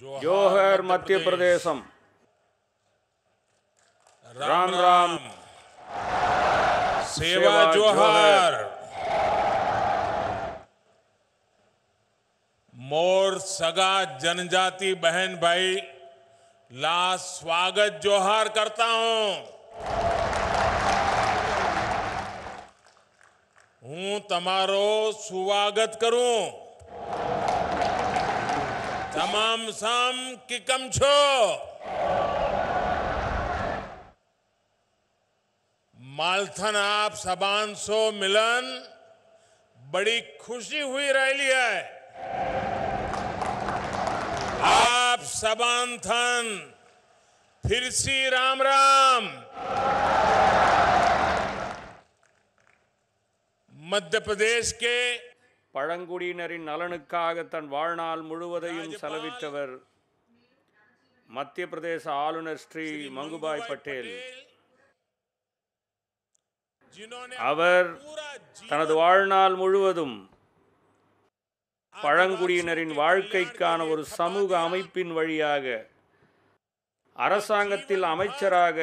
जोहर मध्य प्रदेशम राम राम सेवा जोहर मोर सगा जनजाति बहन भाई ला स्वागत जोहार करता हूं हूं तमारो स्वागत करूं तमाम साम किकम छो मालथन आप सबान सो मिलन बड़ी खुशी हुई रैली है आप सबान थन फिर सी राम राम मध्य प्रदेश के பழங்குடியினரின் நலனுக்காக தன் வாழ்நாள் முழுவதையும் செலவிட்டவர் மத்திய பிரதேச ஆளுநர் ஸ்ரீ மங்குபாய் பட்டேல் அவர் தனது வாழ்நாள் முழுவதும் பழங்குடியினரின் வாழ்க்கைக்கான ஒரு சமூக அமைப்பின் வழியாக அரசாங்கத்தில் அமைச்சராக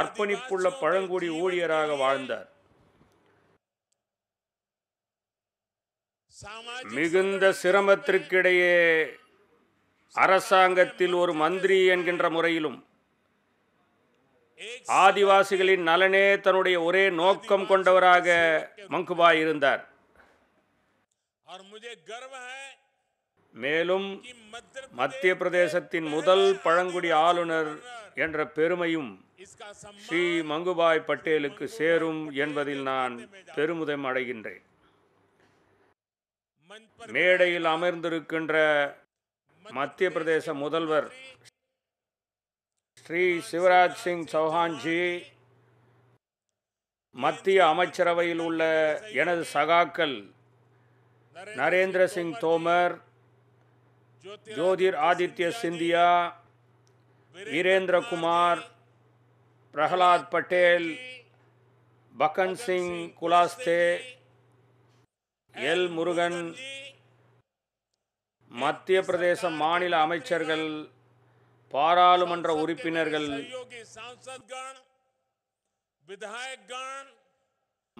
அர்ப்பணிப்புள்ள பழங்குடி ஊழியராக வாழ்ந்தார் மிகுந்த சிரமத்திற்கிடையே அரசாங்கத்தில் ஒரு மந்திரி என்கின்ற முறையிலும் ஆதிவாசிகளின் நலனே தன்னுடைய ஒரே நோக்கம் கொண்டவராக மங்குபாய் இருந்தார் மேலும் மத்திய பிரதேசத்தின் முதல் பழங்குடி ஆளுநர் என்ற பெருமையும் ஸ்ரீ மங்குபாய் பட்டேலுக்கு சேரும் என்பதில் நான் பெருமிதம் அடைகின்றேன் மேடையில் அமர்ந்திருக்கின்ற மத்திய பிரதேச முதல்வர் ஸ்ரீ சிவராஜ் சிங் சௌஹான்ஜி மத்திய அமைச்சரவையில் உள்ள எனது சகாக்கள் நரேந்திர சிங் தோமர் ஜோதிர் ஆதித்ய சிந்தியா வீரேந்திரகுமார் பிரகலாத் பட்டேல் பகன் சிங் குலாஸ்தே எல் முருகன் மத்திய பிரதேச மாநில அமைச்சர்கள் பாராளுமன்ற உறுப்பினர்கள்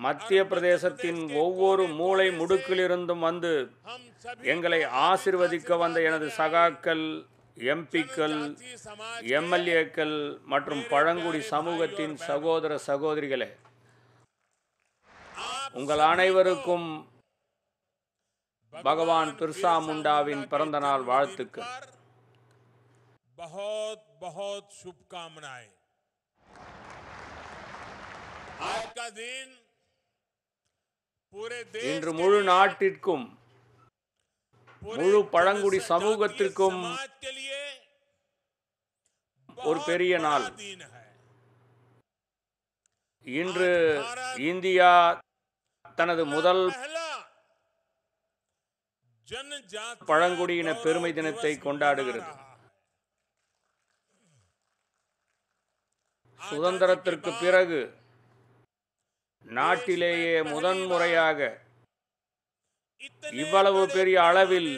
மத்திய பிரதேசத்தின் ஒவ்வொரு மூளை முடுக்கிலிருந்தும் வந்து எங்களை ஆசிர்வதிக்க வந்த எனது சகாக்கள் எம்பிக்கள் எம்எல்ஏக்கள் மற்றும் பழங்குடி சமூகத்தின் சகோதர சகோதரிகளே உங்கள் அனைவருக்கும் பகவான் பிர்சா முண்டாவின் பிறந்த நாள் வாழ்த்துக்கு சுப்காமனாய் இன்று முழு நாட்டிற்கும் முழு பழங்குடி சமூகத்திற்கும் ஒரு பெரிய நாள் இன்று இந்தியா தனது முதல் பழங்குடியின பெருமை தினத்தை கொண்டாடுகிறது சுதந்திரத்திற்கு பிறகு நாட்டிலேயே முதன்முறையாக இவ்வளவு பெரிய அளவில்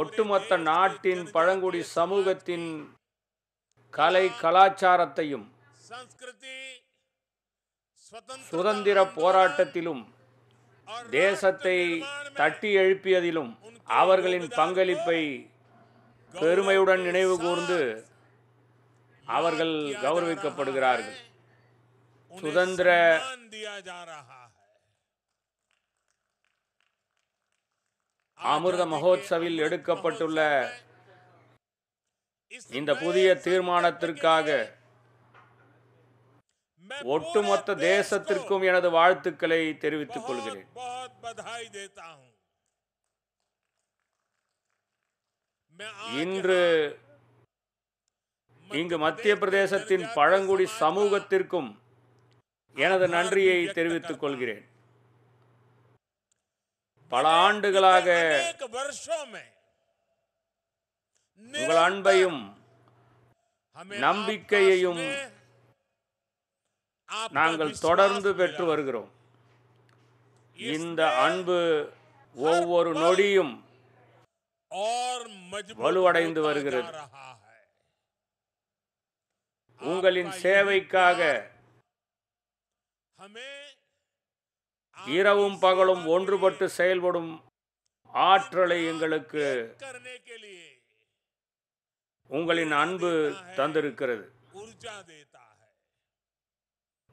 ஒட்டுமொத்த நாட்டின் பழங்குடி சமூகத்தின் கலை கலாச்சாரத்தையும் சுதந்திர போராட்டத்திலும் தேசத்தை தட்டி எழுப்பியதிலும் அவர்களின் பங்களிப்பை பெருமையுடன் நினைவு கூர்ந்து அவர்கள் கௌரவிக்கப்படுகிறார்கள் சுதந்திர அமிர்த மகோத்சவில் எடுக்கப்பட்டுள்ள இந்த புதிய தீர்மானத்திற்காக ஒட்டுமொத்த தேசத்திற்கும் எனது வாழ்த்துக்களை தெரிவித்துக் கொள்கிறேன் இன்று இங்கு மத்திய பிரதேசத்தின் பழங்குடி சமூகத்திற்கும் எனது நன்றியை தெரிவித்துக் கொள்கிறேன் பல ஆண்டுகளாக உங்கள் அன்பையும் நம்பிக்கையையும் நாங்கள் தொடர்ந்து பெற்று வருகிறோம் இந்த அன்பு ஒவ்வொரு நொடியும் வலுவடைந்து வருகிறது உங்களின் சேவைக்காக இரவும் பகலும் ஒன்றுபட்டு செயல்படும் ஆற்றலை எங்களுக்கு உங்களின் அன்பு தந்திருக்கிறது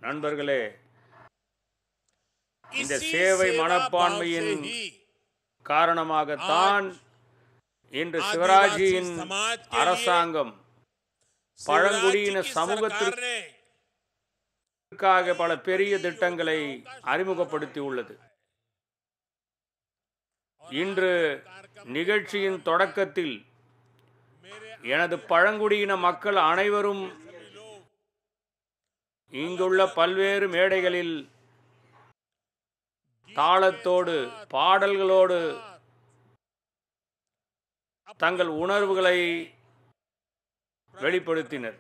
நண்பர்களே இந்த சேவை மனப்பான்மையின் காரணமாகத்தான் இன்று சிவராஜியின் அரசாங்கம் பழங்குடியின சமூகத்திற்காக பல பெரிய திட்டங்களை அறிமுகப்படுத்தி உள்ளது இன்று நிகழ்ச்சியின் தொடக்கத்தில் எனது பழங்குடியின மக்கள் அனைவரும் இங்குள்ள பல்வேறு மேடைகளில் தாளத்தோடு பாடல்களோடு தங்கள் உணர்வுகளை வெளிப்படுத்தினர்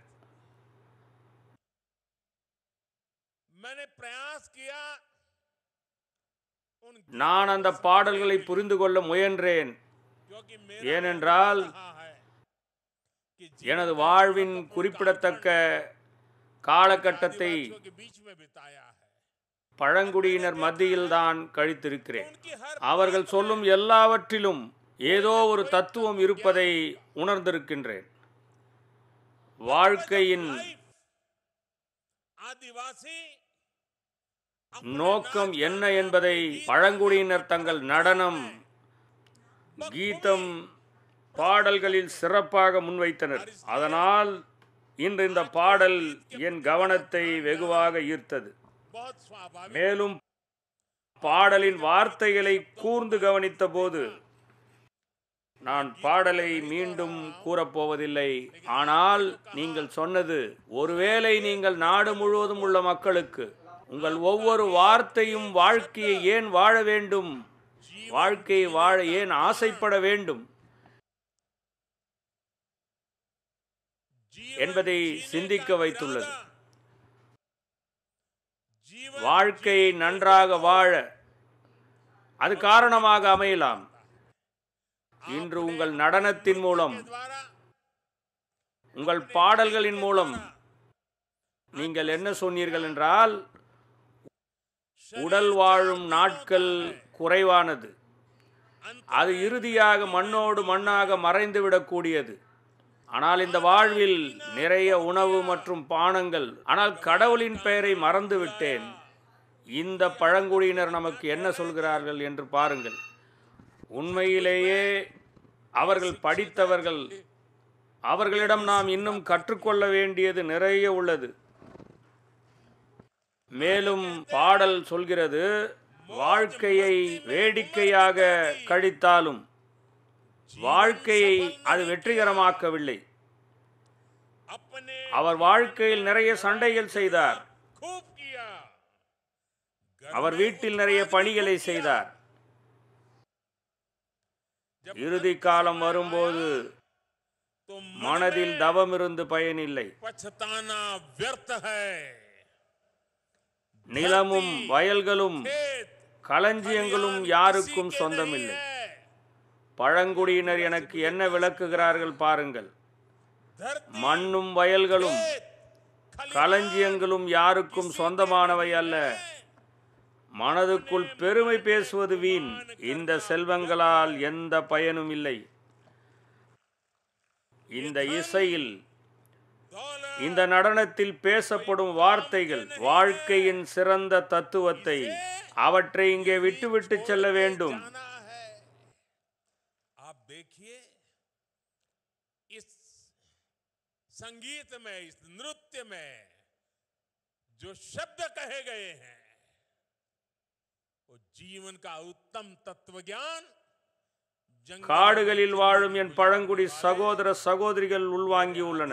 நான் அந்த பாடல்களை புரிந்து கொள்ள முயன்றேன் ஏனென்றால் எனது வாழ்வின் குறிப்பிடத்தக்க காலகட்டத்தை பழங்குடியினர் மத்தியில் தான் கழித்திருக்கிறேன் அவர்கள் சொல்லும் எல்லாவற்றிலும் ஏதோ ஒரு தத்துவம் இருப்பதை உணர்ந்திருக்கின்றேன் வாழ்க்கையின் நோக்கம் என்ன என்பதை பழங்குடியினர் தங்கள் நடனம் கீதம் பாடல்களில் சிறப்பாக முன்வைத்தனர் அதனால் இன்று இந்த பாடல் என் கவனத்தை வெகுவாக ஈர்த்தது மேலும் பாடலின் வார்த்தைகளை கூர்ந்து கவனித்த போது நான் பாடலை மீண்டும் கூறப்போவதில்லை ஆனால் நீங்கள் சொன்னது ஒருவேளை நீங்கள் நாடு முழுவதும் உள்ள மக்களுக்கு உங்கள் ஒவ்வொரு வார்த்தையும் வாழ்க்கையை ஏன் வாழ வேண்டும் வாழ்க்கையை வாழ ஏன் ஆசைப்பட வேண்டும் என்பதை சிந்திக்க வைத்துள்ளது வாழ்க்கையை நன்றாக வாழ அது காரணமாக அமையலாம் இன்று உங்கள் நடனத்தின் மூலம் உங்கள் பாடல்களின் மூலம் நீங்கள் என்ன சொன்னீர்கள் என்றால் உடல் வாழும் நாட்கள் குறைவானது அது இறுதியாக மண்ணோடு மண்ணாக மறைந்துவிடக்கூடியது ஆனால் இந்த வாழ்வில் நிறைய உணவு மற்றும் பானங்கள் ஆனால் கடவுளின் பெயரை மறந்து விட்டேன் இந்த பழங்குடியினர் நமக்கு என்ன சொல்கிறார்கள் என்று பாருங்கள் உண்மையிலேயே அவர்கள் படித்தவர்கள் அவர்களிடம் நாம் இன்னும் கற்றுக்கொள்ள வேண்டியது நிறைய உள்ளது மேலும் பாடல் சொல்கிறது வாழ்க்கையை வேடிக்கையாக கழித்தாலும் வாழ்க்கையை அது வெற்றிகரமாக்கவில்லை அவர் வாழ்க்கையில் நிறைய சண்டைகள் செய்தார் அவர் வீட்டில் நிறைய பணிகளை செய்தார் இறுதி காலம் வரும்போது மனதில் தவம் இருந்து பயனில்லை நிலமும் வயல்களும் களஞ்சியங்களும் யாருக்கும் சொந்தமில்லை பழங்குடியினர் எனக்கு என்ன விளக்குகிறார்கள் பாருங்கள் மண்ணும் வயல்களும் களஞ்சியங்களும் யாருக்கும் சொந்தமானவை அல்ல மனதுக்குள் பெருமை பேசுவது வீண் இந்த செல்வங்களால் எந்த பயனும் இல்லை இந்த இசையில் இந்த நடனத்தில் பேசப்படும் வார்த்தைகள் வாழ்க்கையின் சிறந்த தத்துவத்தை அவற்றை இங்கே விட்டுவிட்டு செல்ல வேண்டும் संगीत में इस नृत्य में जो शब्द कहे गए हैं वो जीवन का उत्तम तत्व ज्ञान காடுகளில் வாழும் என் பழங்குடி சகோதர சகோதரிகள் உள்வாங்கி உள்ளன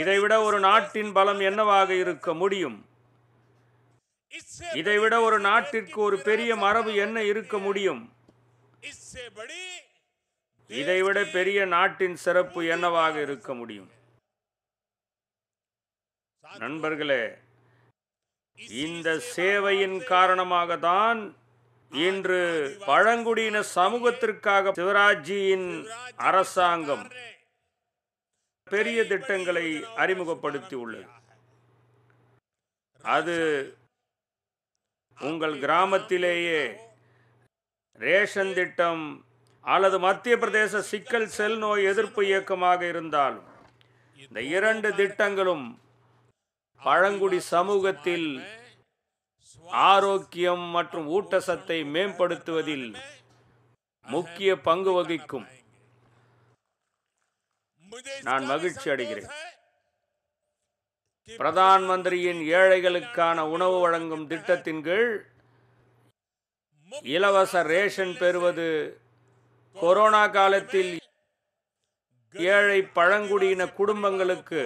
இதைவிட ஒரு நாட்டின் பலம் என்னவாக இருக்க முடியும் இதைவிட ஒரு நாட்டிற்கு ஒரு பெரிய மரபு என்ன இருக்க முடியும் இதைவிட பெரிய நாட்டின் சிறப்பு என்னவாக இருக்க முடியும் நண்பர்களே இந்த சேவையின் காரணமாக தான் இன்று பழங்குடியின சமூகத்திற்காக சிவராஜியின் அரசாங்கம் பெரிய திட்டங்களை அறிமுகப்படுத்தி உள்ளது அது உங்கள் கிராமத்திலேயே ரேஷன் திட்டம் அல்லது மத்திய பிரதேச சிக்கல் செல் நோய் எதிர்ப்பு இயக்கமாக இருந்தாலும் இந்த இரண்டு திட்டங்களும் பழங்குடி சமூகத்தில் ஆரோக்கியம் மற்றும் ஊட்டச்சத்தை மேம்படுத்துவதில் முக்கிய பங்கு வகிக்கும் நான் மகிழ்ச்சி அடைகிறேன் பிரதான் மந்திரியின் ஏழைகளுக்கான உணவு வழங்கும் திட்டத்தின் கீழ் இலவச ரேஷன் பெறுவது கொரோனா காலத்தில் ஏழை பழங்குடியின குடும்பங்களுக்கு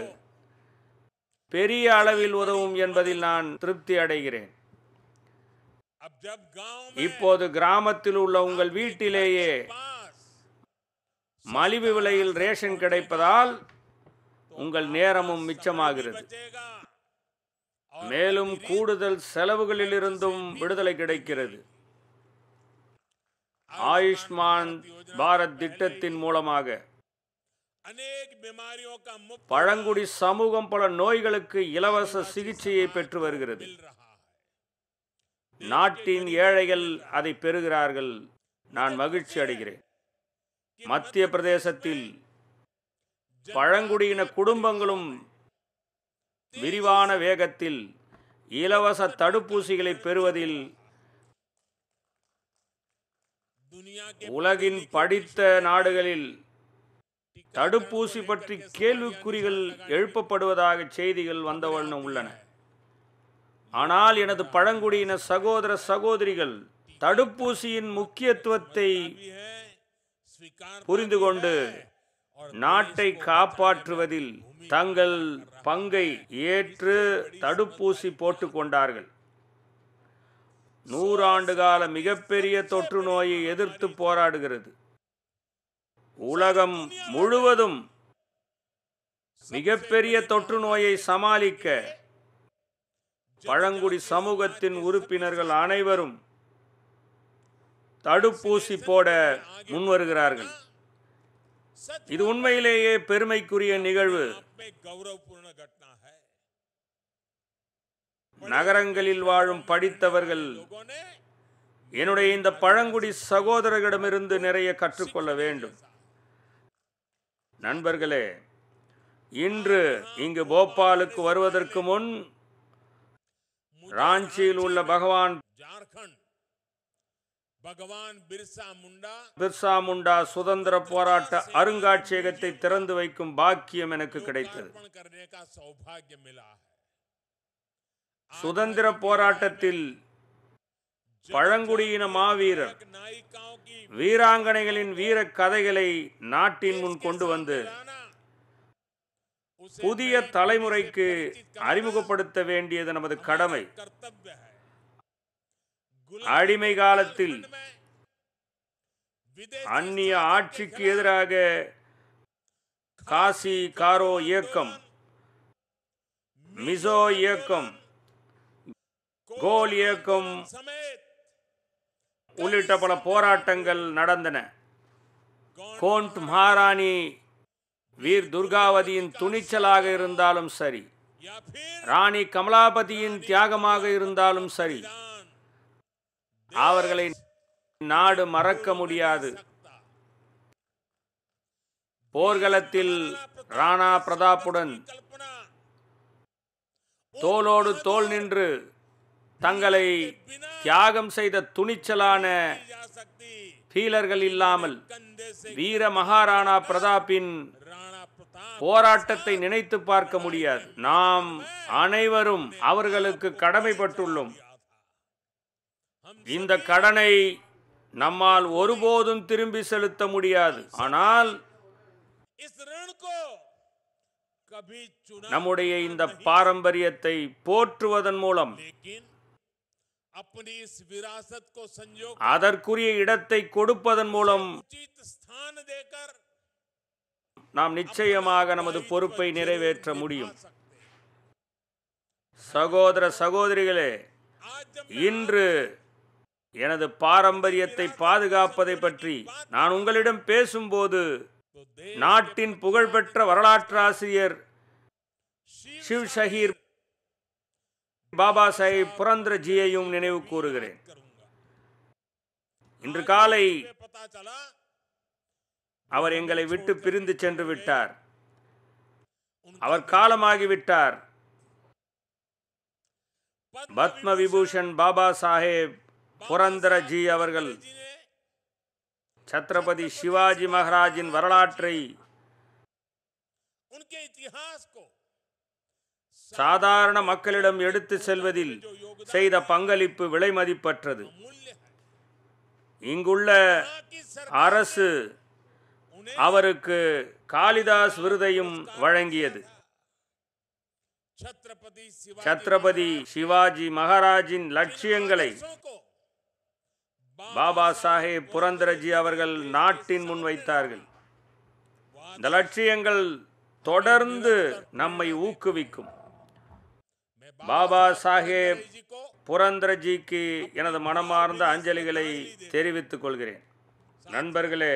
பெரிய அளவில் உதவும் என்பதில் நான் திருப்தி அடைகிறேன் இப்போது கிராமத்தில் உள்ள உங்கள் வீட்டிலேயே மலிவு விலையில் ரேஷன் கிடைப்பதால் உங்கள் நேரமும் மிச்சமாகிறது மேலும் கூடுதல் செலவுகளிலிருந்தும் விடுதலை கிடைக்கிறது ஆயுஷ்மான் பாரத் திட்டத்தின் மூலமாக பழங்குடி சமூகம் பல நோய்களுக்கு இலவச சிகிச்சையை பெற்று வருகிறது நாட்டின் ஏழைகள் அதை பெறுகிறார்கள் நான் மகிழ்ச்சி அடைகிறேன் மத்திய பிரதேசத்தில் பழங்குடியின குடும்பங்களும் விரிவான வேகத்தில் இலவச தடுப்பூசிகளை பெறுவதில் உலகின் படித்த நாடுகளில் தடுப்பூசி பற்றி கேள்விக்குறிகள் எழுப்பப்படுவதாக செய்திகள் வந்தவண்ணம் உள்ளன ஆனால் எனது பழங்குடியின சகோதர சகோதரிகள் தடுப்பூசியின் முக்கியத்துவத்தை புரிந்து கொண்டு நாட்டை காப்பாற்றுவதில் தங்கள் பங்கை ஏற்று தடுப்பூசி கொண்டார்கள் நூறாண்டு கால மிகப்பெரிய தொற்று நோயை எதிர்த்து போராடுகிறது உலகம் முழுவதும் மிகப்பெரிய தொற்று நோயை சமாளிக்க பழங்குடி சமூகத்தின் உறுப்பினர்கள் அனைவரும் தடுப்பூசி போட முன்வருகிறார்கள் இது உண்மையிலேயே பெருமைக்குரிய நிகழ்வு நகரங்களில் வாழும் படித்தவர்கள் என்னுடைய இந்த பழங்குடி சகோதரர்களிடமிருந்து நிறைய கற்றுக்கொள்ள வேண்டும் நண்பர்களே இன்று இங்கு போபாலுக்கு வருவதற்கு முன் ராஞ்சியில் உள்ள பகவான் பிர்சா முண்டா சுதந்திர போராட்ட அருங்காட்சியகத்தை திறந்து வைக்கும் பாக்கியம் எனக்கு கிடைத்தது சுதந்திர போராட்டத்தில் பழங்குடியின மாவீரர் வீராங்கனைகளின் வீர கதைகளை நாட்டின் முன் கொண்டு வந்து புதிய தலைமுறைக்கு அறிமுகப்படுத்த வேண்டியது நமது கடமை அடிமை காலத்தில் அந்நிய ஆட்சிக்கு எதிராக காசி காரோ இயக்கம் மிசோ இயக்கம் கோல் இயக்கம் உள்ளிட்ட பல போராட்டங்கள் நடந்தன கோண்ட் மகாராணி வீர் துர்காவதியின் துணிச்சலாக இருந்தாலும் சரி ராணி கமலாபதியின் தியாகமாக இருந்தாலும் சரி அவர்களை நாடு மறக்க முடியாது போர்க்களத்தில் ராணா பிரதாப்புடன் தோளோடு தோல் நின்று தங்களை தியாகம் செய்த துணிச்சலான பீலர்கள் இல்லாமல் வீர மகாராணா பிரதாப்பின் போராட்டத்தை நினைத்து பார்க்க முடியாது நாம் அனைவரும் அவர்களுக்கு கடமைப்பட்டுள்ளோம் இந்த கடனை நம்மால் ஒருபோதும் திரும்பி செலுத்த முடியாது ஆனால் நம்முடைய இந்த பாரம்பரியத்தை போற்றுவதன் மூலம் அதற்குரிய இடத்தை கொடுப்பதன் மூலம் நாம் நிச்சயமாக நமது பொறுப்பை நிறைவேற்ற முடியும் சகோதர சகோதரிகளே இன்று எனது பாரம்பரியத்தை பாதுகாப்பதை பற்றி நான் உங்களிடம் பேசும்போது நாட்டின் புகழ்பெற்ற வரலாற்றாசிரியர் ஷிவ் ஷஹீர் பாபா சாஹிப் புரந்திரஜியையும் நினைவு கூறுகிறேன் இன்று காலை அவர் எங்களை விட்டு பிரிந்து சென்று விட்டார் அவர் காலமாகிவிட்டார் பத்ம விபூஷன் பாபா சாஹேப் புரந்தரஜி அவர்கள் சத்ரபதி சிவாஜி மகாராஜின் வரலாற்றை சாதாரண மக்களிடம் எடுத்து செல்வதில் செய்த பங்களிப்பு விலை மதிப்பற்றது இங்குள்ள அரசு அவருக்கு காளிதாஸ் விருதையும் வழங்கியது சத்ரபதி சிவாஜி மகாராஜின் லட்சியங்களை பாபா சாஹேப் புரந்தரஜி அவர்கள் நாட்டின் முன் வைத்தார்கள் இந்த லட்சியங்கள் தொடர்ந்து நம்மை ஊக்குவிக்கும் பாபா சாஹேப் புரந்தரஜிக்கு எனது மனமார்ந்த அஞ்சலிகளை தெரிவித்துக் கொள்கிறேன் நண்பர்களே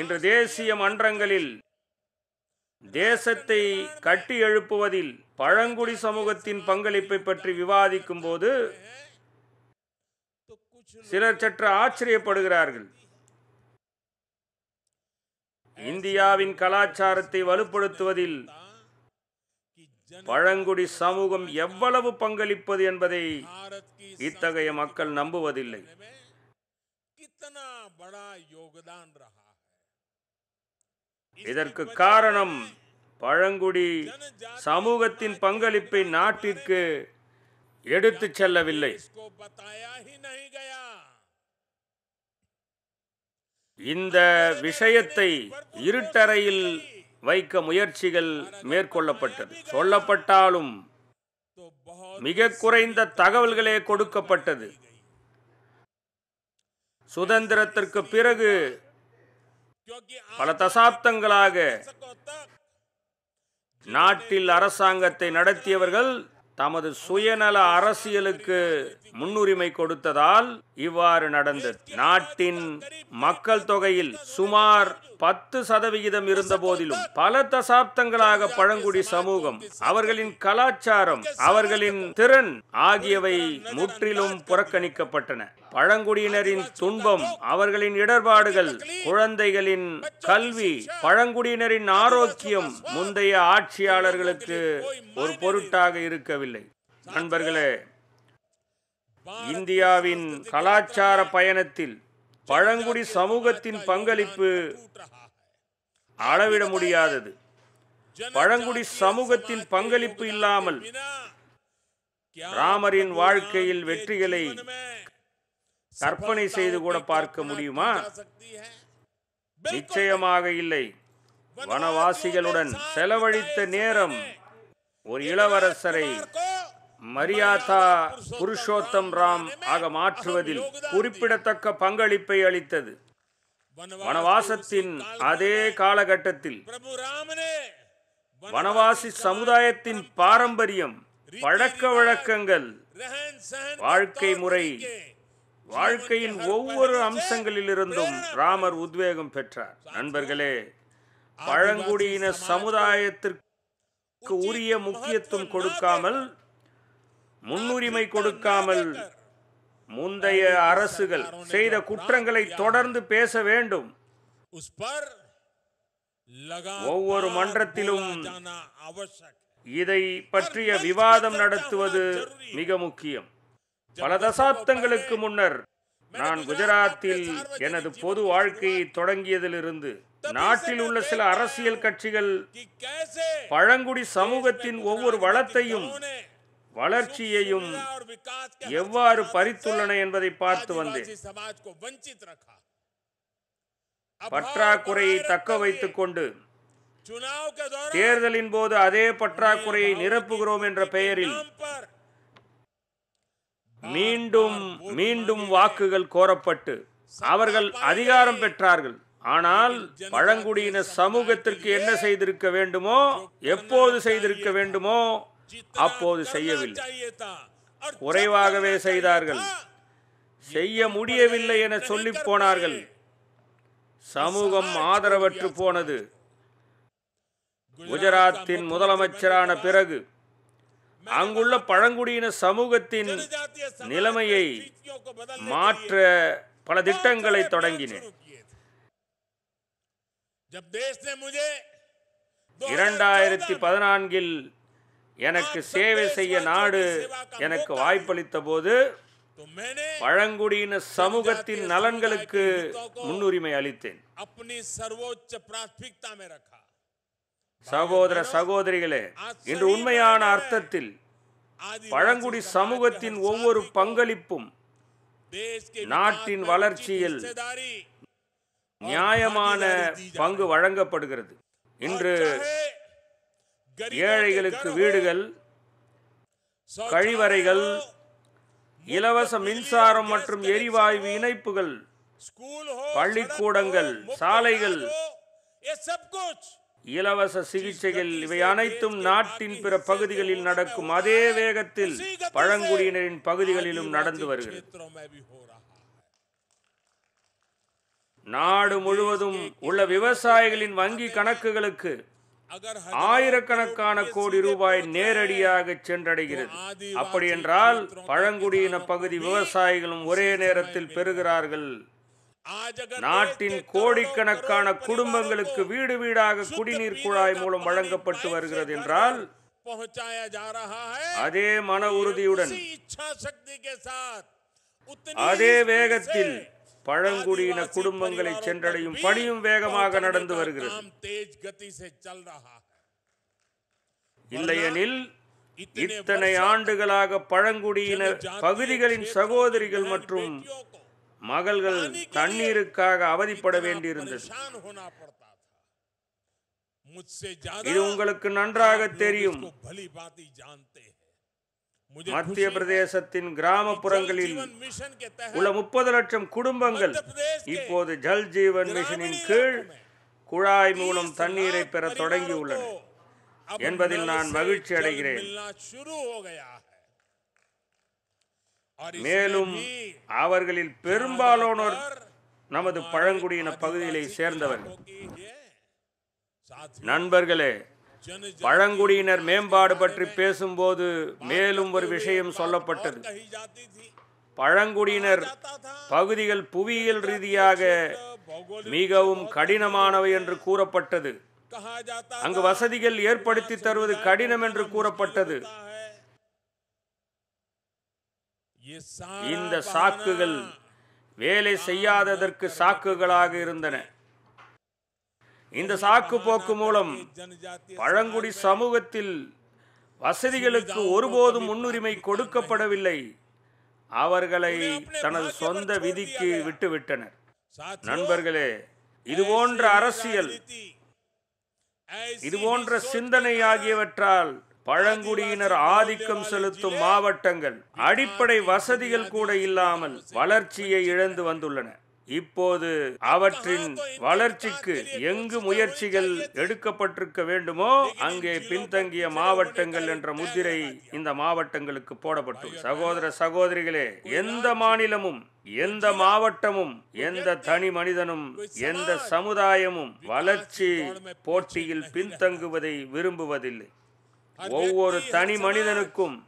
இன்று தேசிய மன்றங்களில் தேசத்தை கட்டி எழுப்புவதில் பழங்குடி சமூகத்தின் பங்களிப்பை பற்றி விவாதிக்கும் போது சிலர் சற்று ஆச்சரியப்படுகிறார்கள் இந்தியாவின் கலாச்சாரத்தை வலுப்படுத்துவதில் பழங்குடி சமூகம் எவ்வளவு பங்களிப்பது என்பதை இத்தகைய மக்கள் நம்புவதில்லை இதற்கு காரணம் பழங்குடி சமூகத்தின் பங்களிப்பை நாட்டிற்கு எடுத்து செல்லவில்லை இந்த விஷயத்தை இருட்டறையில் வைக்க முயற்சிகள் மேற்கொள்ளப்பட்டது சொல்லப்பட்டாலும் மிக குறைந்த தகவல்களே கொடுக்கப்பட்டது சுதந்திரத்திற்கு பிறகு பல தசாப்தங்களாக நாட்டில் அரசாங்கத்தை நடத்தியவர்கள் தமது சுயநல அரசியலுக்கு முன்னுரிமை கொடுத்ததால் இவ்வாறு நடந்தது நாட்டின் மக்கள் தொகையில் சுமார் பத்து சதவிகிதம் இருந்த போதிலும் பல தசாப்தங்களாக பழங்குடி சமூகம் அவர்களின் கலாச்சாரம் அவர்களின் திறன் ஆகியவை முற்றிலும் புறக்கணிக்கப்பட்டன பழங்குடியினரின் துன்பம் அவர்களின் இடர்பாடுகள் குழந்தைகளின் கல்வி பழங்குடியினரின் ஆரோக்கியம் முந்தைய ஆட்சியாளர்களுக்கு ஒரு பொருட்டாக இருக்கவில்லை நண்பர்களே இந்தியாவின் கலாச்சார பயணத்தில் பழங்குடி சமூகத்தின் பங்களிப்பு அளவிட முடியாதது பழங்குடி சமூகத்தின் பங்களிப்பு இல்லாமல் ராமரின் வாழ்க்கையில் வெற்றிகளை கற்பனை செய்து கூட பார்க்க முடியுமா நிச்சயமாக இல்லை வனவாசிகளுடன் செலவழித்த நேரம் ஒரு இளவரசரை மரியாதா புருஷோத்தம் ராம் ஆக மாற்றுவதில் குறிப்பிடத்தக்க பங்களிப்பை அளித்தது வனவாசத்தின் அதே காலகட்டத்தில் வனவாசி சமுதாயத்தின் பாரம்பரியம் பழக்க வழக்கங்கள் வாழ்க்கை முறை வாழ்க்கையின் ஒவ்வொரு அம்சங்களிலிருந்தும் ராமர் உத்வேகம் பெற்றார் நண்பர்களே பழங்குடியின சமுதாயத்திற்கு உரிய முக்கியத்துவம் கொடுக்காமல் முன்னுரிமை கொடுக்காமல் முந்தைய அரசுகள் செய்த குற்றங்களை தொடர்ந்து பேச வேண்டும் ஒவ்வொரு மன்றத்திலும் இதை பற்றிய விவாதம் நடத்துவது மிக முக்கியம் பல தசாப்தங்களுக்கு முன்னர் நான் குஜராத்தில் எனது பொது வாழ்க்கையை தொடங்கியதிலிருந்து நாட்டில் உள்ள சில அரசியல் கட்சிகள் பழங்குடி சமூகத்தின் ஒவ்வொரு வளத்தையும் வளர்ச்சியையும் எவ்வாறு பறித்துள்ளன என்பதை பார்த்து வந்தேன் பற்றாக்குறையை தக்க வைத்துக் கொண்டு தேர்தலின் போது அதே பற்றாக்குறையை நிரப்புகிறோம் என்ற பெயரில் மீண்டும் மீண்டும் வாக்குகள் கோரப்பட்டு அவர்கள் அதிகாரம் பெற்றார்கள் ஆனால் பழங்குடியின சமூகத்திற்கு என்ன செய்திருக்க வேண்டுமோ எப்போது செய்திருக்க வேண்டுமோ அப்போது செய்யவில்லை குறைவாகவே செய்தார்கள் செய்ய முடியவில்லை என சொல்லி போனார்கள் சமூகம் ஆதரவற்று போனது குஜராத்தின் முதலமைச்சரான பிறகு அங்குள்ள பழங்குடியின சமூகத்தின் நிலைமையை மாற்ற பல திட்டங்களை தொடங்கினேன் இரண்டாயிரத்தி பதினான்கில் எனக்கு சேவை செய்ய நாடு எனக்கு வாய்ப்பளித்த போது பழங்குடியின சமூகத்தின் நலன்களுக்கு முன்னுரிமை அளித்தேன் சகோதர சகோதரிகளே இன்று உண்மையான அர்த்தத்தில் பழங்குடி சமூகத்தின் ஒவ்வொரு பங்களிப்பும் நாட்டின் வளர்ச்சியில் நியாயமான பங்கு வழங்கப்படுகிறது இன்று ஏழைகளுக்கு வீடுகள் கழிவறைகள் இலவச மின்சாரம் மற்றும் எரிவாயு இணைப்புகள் பள்ளிக்கூடங்கள் சாலைகள் இலவச சிகிச்சைகள் இவை அனைத்தும் நாட்டின் பிற பகுதிகளில் நடக்கும் அதே வேகத்தில் பழங்குடியினரின் பகுதிகளிலும் நடந்து வருகிறது நாடு முழுவதும் உள்ள விவசாயிகளின் வங்கி கணக்குகளுக்கு ஆயிரக்கணக்கான கோடி ரூபாய் நேரடியாக சென்றடைகிறது அப்படி என்றால் பழங்குடியின பகுதி விவசாயிகளும் ஒரே நேரத்தில் பெறுகிறார்கள் நாட்டின் கோடிக்கணக்கான குடும்பங்களுக்கு வீடு வீடாக குடிநீர் குழாய் மூலம் வழங்கப்பட்டு வருகிறது என்றால் அதே மன உறுதியுடன் அதே வேகத்தில் பழங்குடியின குடும்பங்களை சென்றடையும் பணியும் வேகமாக நடந்து வருகிறது இல்லையெனில் இத்தனை ஆண்டுகளாக பழங்குடியின பகுதிகளின் சகோதரிகள் மற்றும் மகள்கள் தண்ணீருக்காக அவதிப்பட வேண்டியிருந்தது இது உங்களுக்கு நன்றாக தெரியும் மத்திய பிரதேசத்தின் கிராமப்புறங்களில் உள்ள முப்பது லட்சம் குடும்பங்கள் இப்போது ஜல் ஜீவன் மிஷனின் கீழ் குழாய் மூலம் தண்ணீரை பெற தொடங்கியுள்ளன என்பதில் நான் மகிழ்ச்சி அடைகிறேன் மேலும் அவர்களில் பெரும்பாலானோர் நமது பழங்குடியின பகுதிகளை சேர்ந்தவர்கள் நண்பர்களே பழங்குடியினர் மேம்பாடு பற்றி பேசும்போது மேலும் ஒரு விஷயம் சொல்லப்பட்டது பழங்குடியினர் பகுதிகள் புவியியல் ரீதியாக மிகவும் கடினமானவை என்று கூறப்பட்டது அங்கு வசதிகள் ஏற்படுத்தி தருவது கடினம் என்று கூறப்பட்டது இந்த சாக்குகள் வேலை செய்யாததற்கு சாக்குகளாக இருந்தன இந்த சாக்கு போக்கு மூலம் பழங்குடி சமூகத்தில் வசதிகளுக்கு ஒருபோதும் முன்னுரிமை கொடுக்கப்படவில்லை அவர்களை தனது சொந்த விதிக்கு விட்டுவிட்டனர் நண்பர்களே இதுபோன்ற அரசியல் இதுபோன்ற சிந்தனை ஆகியவற்றால் பழங்குடியினர் ஆதிக்கம் செலுத்தும் மாவட்டங்கள் அடிப்படை வசதிகள் கூட இல்லாமல் வளர்ச்சியை இழந்து வந்துள்ளன இப்போது அவற்றின் வளர்ச்சிக்கு எங்கு முயற்சிகள் எடுக்கப்பட்டிருக்க வேண்டுமோ அங்கே பின்தங்கிய மாவட்டங்கள் என்ற முத்திரை இந்த மாவட்டங்களுக்கு போடப்பட்டு சகோதர சகோதரிகளே எந்த மாநிலமும் எந்த மாவட்டமும் எந்த தனி மனிதனும் எந்த சமுதாயமும் வளர்ச்சி போட்டியில் பின்தங்குவதை விரும்புவதில்லை ஒவ்வொரு தனி மனிதனுக்கும்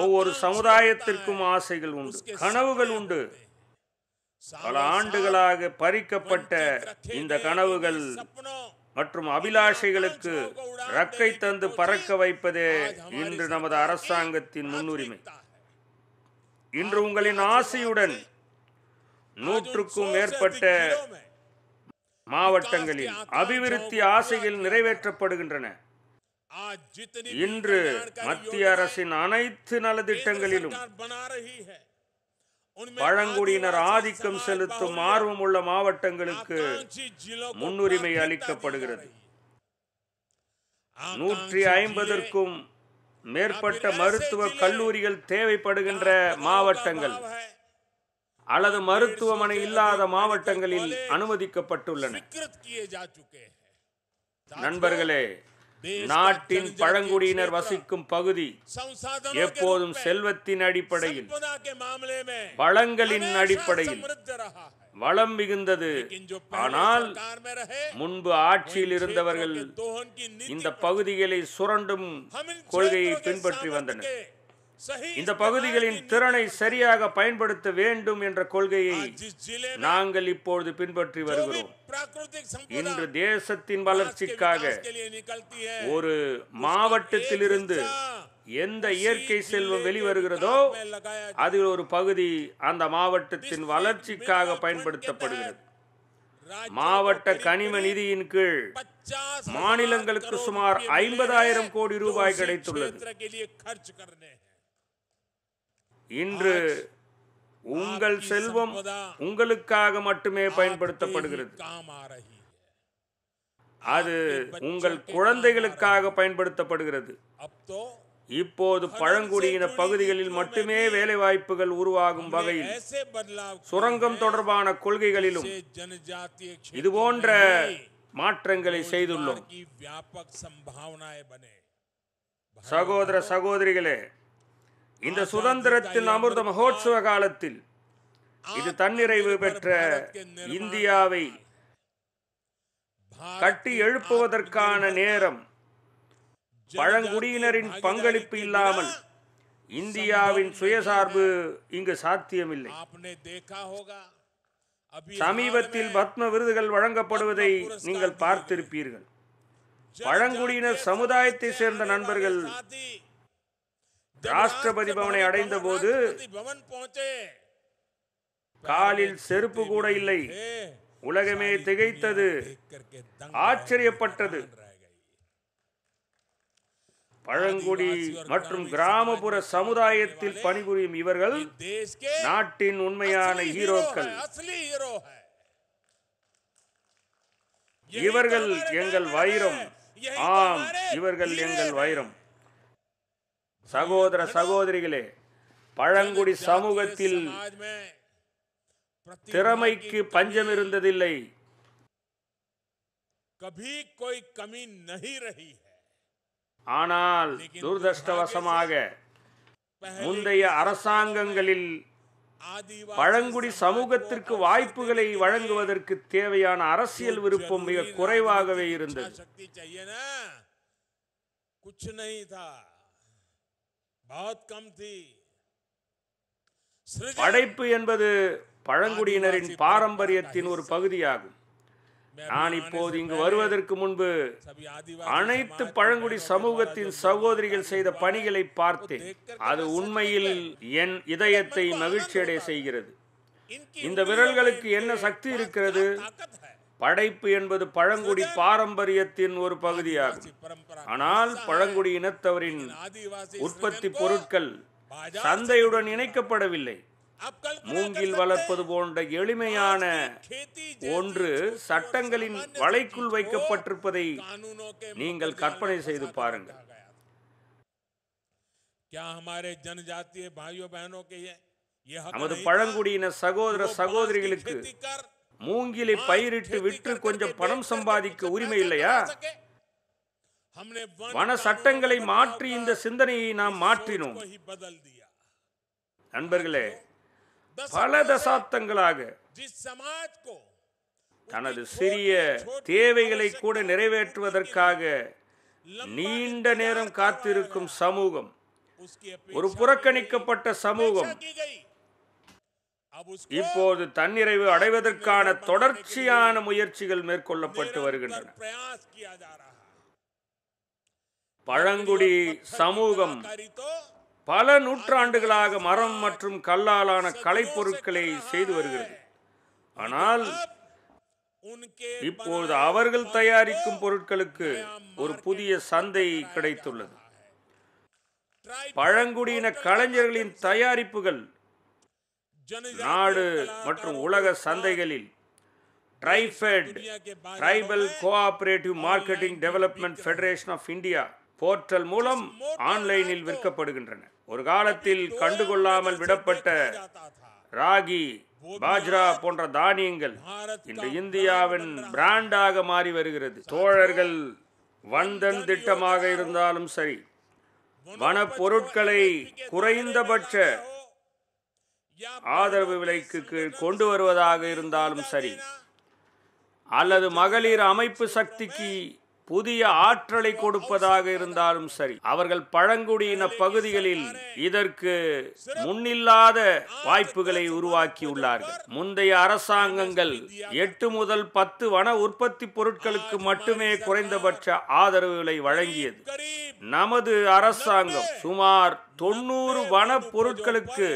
ஒவ்வொரு சமுதாயத்திற்கும் ஆசைகள் உண்டு கனவுகள் உண்டு பல ஆண்டுகளாக பறிக்கப்பட்ட இந்த கனவுகள் மற்றும் அபிலாஷைகளுக்கு ரக்கை தந்து பறக்க வைப்பதே இன்று நமது அரசாங்கத்தின் முன்னுரிமை இன்று உங்களின் ஆசையுடன் நூற்றுக்கும் மேற்பட்ட மாவட்டங்களில் அபிவிருத்தி ஆசைகள் நிறைவேற்றப்படுகின்றன இன்று மத்திய அரசின் அனைத்து நலத்திட்டங்களிலும் பழங்குடியினர் ஆதிக்கம் செலுத்தும் ஆர்வம் உள்ள மாவட்டங்களுக்கு முன்னுரிமை அளிக்கப்படுகிறது நூற்றி ஐம்பதற்கும் மேற்பட்ட மருத்துவ கல்லூரிகள் தேவைப்படுகின்ற மாவட்டங்கள் அல்லது மருத்துவமனை இல்லாத மாவட்டங்களில் அனுமதிக்கப்பட்டுள்ளன நண்பர்களே நாட்டின் பழங்குடியினர் வசிக்கும் பகுதி எப்போதும் செல்வத்தின் அடிப்படையில் வளங்களின் அடிப்படையில் வளம் மிகுந்தது ஆனால் முன்பு ஆட்சியில் இருந்தவர்கள் இந்த பகுதிகளை சுரண்டும் கொள்கையை பின்பற்றி வந்தனர் இந்த பகுதிகளின் திறனை சரியாக பயன்படுத்த வேண்டும் என்ற கொள்கையை நாங்கள் இப்பொழுது பின்பற்றி வருகிறோம் இன்று தேசத்தின் வளர்ச்சிக்காக ஒரு மாவட்டத்திலிருந்து எந்த இயற்கை செல்வம் வெளிவருகிறதோ அதில் ஒரு பகுதி அந்த மாவட்டத்தின் வளர்ச்சிக்காக பயன்படுத்தப்படுகிறது மாவட்ட கனிம நிதியின் கீழ் மாநிலங்களுக்கு சுமார் ஐம்பதாயிரம் கோடி ரூபாய் கிடைத்துள்ளது இன்று உங்கள் செல்வம் உங்களுக்காக மட்டுமே பயன்படுத்தப்படுகிறது அது உங்கள் குழந்தைகளுக்காக பயன்படுத்தப்படுகிறது இப்போது பழங்குடியின பகுதிகளில் மட்டுமே வேலை வாய்ப்புகள் உருவாகும் வகையில் சுரங்கம் தொடர்பான கொள்கைகளிலும் இது போன்ற மாற்றங்களை செய்துள்ளோம் சகோதர சகோதரிகளே இந்த சுதந்திரத்தின் அமிர்த மகோத்சவ காலத்தில் இது தன்னிறைவு பெற்ற இந்தியாவை கட்டி எழுப்புவதற்கான நேரம் பழங்குடியினரின் பங்களிப்பு இல்லாமல் இந்தியாவின் சுயசார்பு இங்கு சாத்தியமில்லை சமீபத்தில் பத்ம விருதுகள் வழங்கப்படுவதை நீங்கள் பார்த்திருப்பீர்கள் பழங்குடியினர் சமுதாயத்தை சேர்ந்த நண்பர்கள் ராஷ்டிரபதி பவனை அடைந்த போது காலில் செருப்பு கூட இல்லை உலகமே திகைத்தது ஆச்சரியப்பட்டது பழங்குடி மற்றும் கிராமப்புற சமுதாயத்தில் பணிபுரியும் இவர்கள் நாட்டின் உண்மையான ஹீரோக்கள் இவர்கள் எங்கள் வைரம் ஆம் இவர்கள் எங்கள் வைரம் சகோதர சகோதரிகளே பழங்குடி சமூகத்தில் திறமைக்கு பஞ்சம் இருந்ததில்லை ஆனால் துர்தஷ்டவசமாக முந்தைய அரசாங்கங்களில் பழங்குடி சமூகத்திற்கு வாய்ப்புகளை வழங்குவதற்கு தேவையான அரசியல் விருப்பம் மிக குறைவாகவே இருந்தது படைப்பு என்பது பழங்குடியினரின் பாரம்பரியத்தின் ஒரு பகுதியாகும் நான் இப்போது இங்கு வருவதற்கு முன்பு அனைத்து பழங்குடி சமூகத்தின் சகோதரிகள் செய்த பணிகளை பார்த்தேன் அது உண்மையில் என் இதயத்தை மகிழ்ச்சியடைய செய்கிறது இந்த விரல்களுக்கு என்ன சக்தி இருக்கிறது படைப்பு என்பது பழங்குடி பாரம்பரியத்தின் ஒரு பகுதியாகும் ஆனால் பழங்குடி இனத்தவரின் உற்பத்தி பொருட்கள் சந்தையுடன் இணைக்கப்படவில்லை மூங்கில் வளர்ப்பது போன்ற எளிமையான ஒன்று சட்டங்களின் வலைக்குள் வைக்கப்பட்டிருப்பதை நீங்கள் கற்பனை செய்து பாருங்கள் நமது பழங்குடியின சகோதர சகோதரிகளுக்கு மூங்கிலை பயிரிட்டு விற்று கொஞ்சம் பணம் சம்பாதிக்க உரிமை இல்லையா வன சட்டங்களை மாற்றி இந்த சிந்தனையை நாம் மாற்றினோம் நண்பர்களே பல தசாப்தங்களாக தனது சிறிய தேவைகளை கூட நிறைவேற்றுவதற்காக நீண்ட நேரம் காத்திருக்கும் சமூகம் ஒரு புறக்கணிக்கப்பட்ட சமூகம் இப்போது தன்னிறைவு அடைவதற்கான தொடர்ச்சியான முயற்சிகள் மேற்கொள்ளப்பட்டு வருகின்றன பழங்குடி சமூகம் பல நூற்றாண்டுகளாக மரம் மற்றும் கல்லாலான கலைப்பொருட்களை செய்து வருகிறது ஆனால் இப்போது அவர்கள் தயாரிக்கும் பொருட்களுக்கு ஒரு புதிய சந்தை கிடைத்துள்ளது பழங்குடியின கலைஞர்களின் தயாரிப்புகள் நாடு மற்றும் உலக சந்தைகளில் TRIFED tribal cooperative marketing development federation of India portal மூலம் ஆன்லைனில் விற்கப்படுகின்றன ஒரு காலத்தில் கண்டுகொள்ளாமல் விடப்பட்ட ராகி பாஜ்ரா போன்ற தானியங்கள் இன்று இந்தியாவின் பிராண்டாக மாறி வருகிறது தோழர்கள் வந்தன் திட்டமாக இருந்தாலும் சரி வன பொருட்களை குறைந்தபட்ச ஆதரவு விலைக்கு கீழ் கொண்டு வருவதாக இருந்தாலும் சரி அல்லது மகளிர் அமைப்பு சக்திக்கு புதிய ஆற்றலை கொடுப்பதாக இருந்தாலும் சரி அவர்கள் பழங்குடியின பகுதிகளில் இதற்கு முன்னில்லாத வாய்ப்புகளை உருவாக்கியுள்ளார்கள் முந்தைய அரசாங்கங்கள் எட்டு முதல் பத்து வன உற்பத்தி பொருட்களுக்கு மட்டுமே குறைந்தபட்ச ஆதரவுகளை வழங்கியது நமது அரசாங்கம் சுமார் தொண்ணூறு வன பொருட்களுக்கு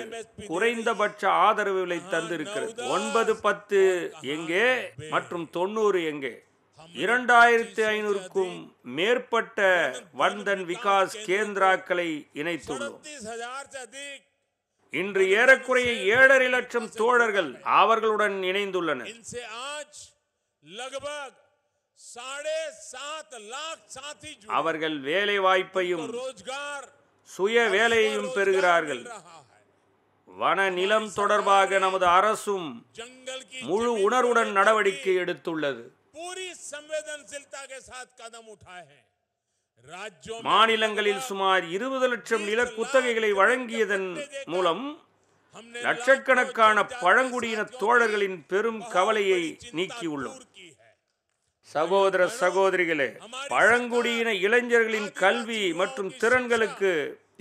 குறைந்தபட்ச ஆதரவுகளை தந்திருக்கிறது ஒன்பது பத்து எங்கே மற்றும் தொண்ணூறு எங்கே இரண்டாயிரத்தி ஐநூறுக்கும் மேற்பட்ட வந்தன் விகாஸ் கேந்திராக்களை இணைத்துள்ளோம் இன்று ஏறக்குறைய ஏழரை லட்சம் தோழர்கள் அவர்களுடன் இணைந்துள்ளனர் அவர்கள் வேலை வாய்ப்பையும் சுய வேலையையும் பெறுகிறார்கள் வன நிலம் தொடர்பாக நமது அரசும் முழு உணர்வுடன் நடவடிக்கை எடுத்துள்ளது पूरी संवेदनशीलता के साथ कदम उठाए हैं மாநிலங்களில் சுமார் இருபது லட்சம் நில குத்தகைகளை வழங்கியதன் மூலம் லட்சக்கணக்கான பழங்குடியின தோழர்களின் பெரும் கவலையை நீக்கியுள்ளோம் சகோதர சகோதரிகளே பழங்குடியின இளைஞர்களின் கல்வி மற்றும் திறன்களுக்கு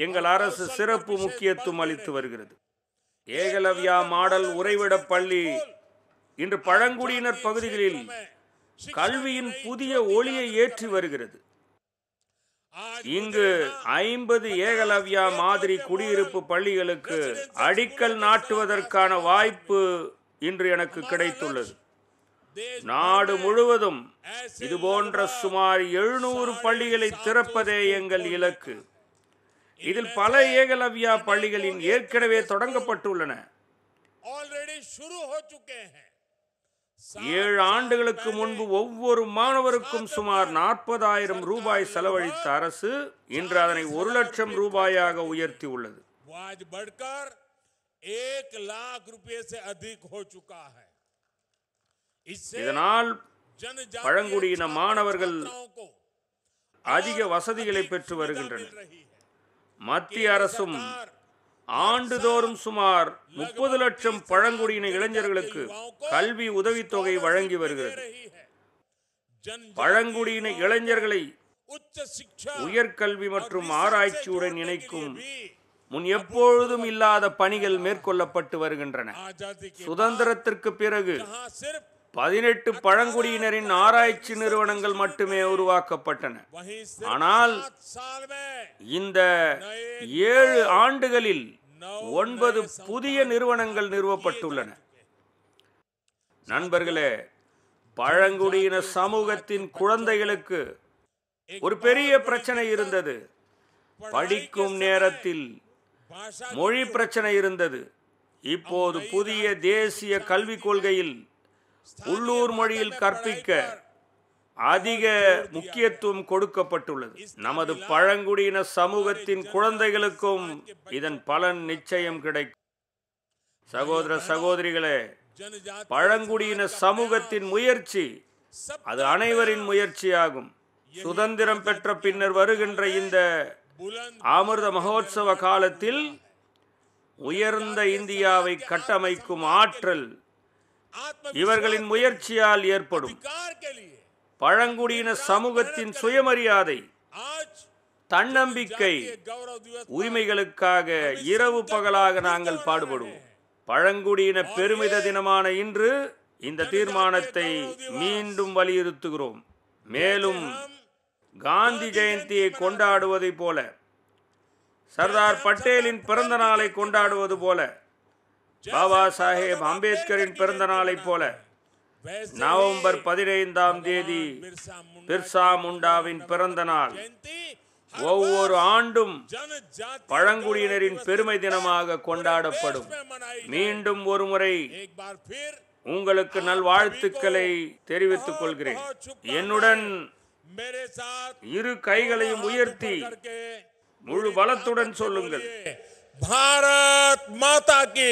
எங்கள் அரசு சிறப்பு முக்கியத்துவம் அளித்து வருகிறது ஏகலவ்யா மாடல் உறைவிட பள்ளி இன்று பழங்குடியினர் பகுதிகளில் கல்வியின் புதிய ஒளியை ஏற்றி வருகிறது இங்கு ஐம்பது ஏகலவ்யா மாதிரி குடியிருப்பு பள்ளிகளுக்கு அடிக்கல் நாட்டுவதற்கான வாய்ப்பு இன்று எனக்கு கிடைத்துள்ளது நாடு முழுவதும் இதுபோன்ற சுமார் எழுநூறு பள்ளிகளை திறப்பதே எங்கள் இலக்கு இதில் பல ஏகலவ்யா பள்ளிகளின் ஏற்கனவே தொடங்கப்பட்டுள்ளன ஏழு ஆண்டுகளுக்கு முன்பு ஒவ்வொரு மாணவருக்கும் சுமார் நாற்பதாயிரம் ரூபாய் செலவழித்த அரசு இன்று அதனை ஒரு லட்சம் ரூபாயாக உயர்த்தி உள்ளது இதனால் பழங்குடியின மாணவர்கள் அதிக வசதிகளை பெற்று வருகின்றனர் மத்திய அரசும் ஆண்டுதோறும் சுமார் முப்பது லட்சம் பழங்குடியின இளைஞர்களுக்கு கல்வி உதவித்தொகை வழங்கி வருகிறது பழங்குடியின இளைஞர்களை உயர்கல்வி மற்றும் ஆராய்ச்சியுடன் இணைக்கும் முன் எப்பொழுதும் இல்லாத பணிகள் மேற்கொள்ளப்பட்டு வருகின்றன சுதந்திரத்திற்கு பிறகு பதினெட்டு பழங்குடியினரின் ஆராய்ச்சி நிறுவனங்கள் மட்டுமே உருவாக்கப்பட்டன ஆனால் இந்த ஏழு ஆண்டுகளில் ஒன்பது புதிய நிறுவனங்கள் நிறுவப்பட்டுள்ளன நண்பர்களே பழங்குடியின சமூகத்தின் குழந்தைகளுக்கு ஒரு பெரிய பிரச்சனை இருந்தது படிக்கும் நேரத்தில் மொழி பிரச்சனை இருந்தது இப்போது புதிய தேசிய கல்விக் கொள்கையில் உள்ளூர் மொழியில் கற்பிக்க அதிக முக்கியத்துவம் கொடுக்கப்பட்டுள்ளது நமது பழங்குடியின சமூகத்தின் குழந்தைகளுக்கும் இதன் பலன் நிச்சயம் கிடைக்கும் சகோதர சகோதரிகளே பழங்குடியின சமூகத்தின் முயற்சி அது அனைவரின் முயற்சியாகும் சுதந்திரம் பெற்ற பின்னர் வருகின்ற இந்த அமிர்த மகோத்சவ காலத்தில் உயர்ந்த இந்தியாவை கட்டமைக்கும் ஆற்றல் இவர்களின் முயற்சியால் ஏற்படும் பழங்குடியின சமூகத்தின் சுயமரியாதை தன்னம்பிக்கை உரிமைகளுக்காக இரவு பகலாக நாங்கள் பாடுபடுவோம் பழங்குடியின பெருமித தினமான இன்று இந்த தீர்மானத்தை மீண்டும் வலியுறுத்துகிறோம் மேலும் காந்தி ஜெயந்தியை கொண்டாடுவதைப் போல சர்தார் பட்டேலின் பிறந்த நாளை கொண்டாடுவது போல பாபா சாஹேப் அம்பேத்கரின் பிறந்த நாளை போல நவம்பர் பதினைந்தாம் தேதி பிர்சா முண்டாவின் பிறந்த நாள் ஒவ்வொரு ஆண்டும் பழங்குடியினரின் பெருமை தினமாக கொண்டாடப்படும் மீண்டும் ஒரு முறை உங்களுக்கு நல்வாழ்த்துக்களை தெரிவித்துக் கொள்கிறேன் என்னுடன் இரு கைகளையும் உயர்த்தி முழு பலத்துடன் சொல்லுங்கள் பாரத் மாதா கே